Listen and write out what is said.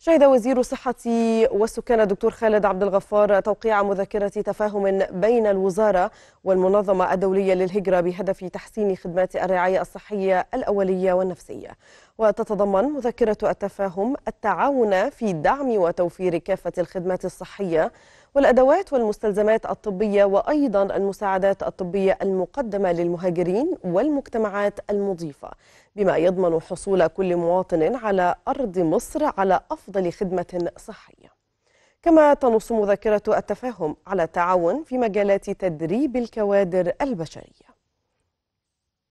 شهد وزير الصحة والسكان الدكتور خالد عبد الغفار توقيع مذكرة تفاهم بين الوزارة والمنظمة الدولية للهجرة بهدف تحسين خدمات الرعاية الصحية الأولية والنفسية وتتضمن مذكرة التفاهم التعاون في دعم وتوفير كافة الخدمات الصحية والأدوات والمستلزمات الطبية وأيضا المساعدات الطبية المقدمة للمهاجرين والمجتمعات المضيفة بما يضمن حصول كل مواطن على أرض مصر على أفضل خدمة صحية كما تنص مذكرة التفاهم على التعاون في مجالات تدريب الكوادر البشرية